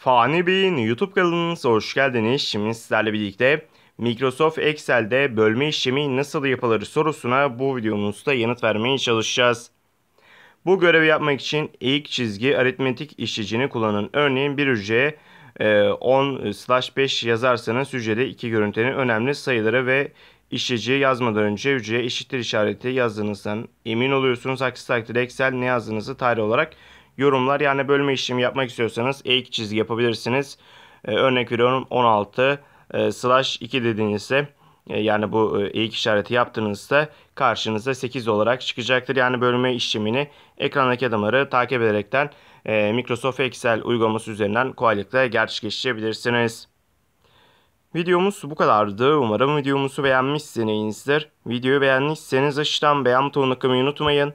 Fani Bey'in YouTube kanalınıza hoş geldiniz. Şimdi sizlerle birlikte Microsoft Excel'de bölme işlemi nasıl yapılır sorusuna bu videomuzda yanıt vermeye çalışacağız. Bu görevi yapmak için ilk çizgi aritmetik işleyicini kullanın. Örneğin bir hücreye 10/5 yazarsanız hücrede iki görüntünün önemli sayıları ve işleyiciye yazmadan önce hücreye eşittir işareti yazdığınızdan emin oluyorsunuz. Aksi takdirde Excel ne yazdığınızı tarih olarak yorumlar. Yani bölme işlemi yapmak istiyorsanız E2 çizgi yapabilirsiniz. E, örnek veriyorum 16 e, slash 2 dediğinizde e, yani bu e işareti yaptığınızda karşınıza 8 olarak çıkacaktır. Yani bölme işlemini ekrandaki adımları takip ederekten e, Microsoft Excel uygulaması üzerinden kolaylıkla gerçekleştirebilirsiniz. Videomuz bu kadardı. Umarım videomuzu beğenmişsinizdir. Videoyu beğenmişseniz aşağıdan beğen butonuna tıklamayı unutmayın.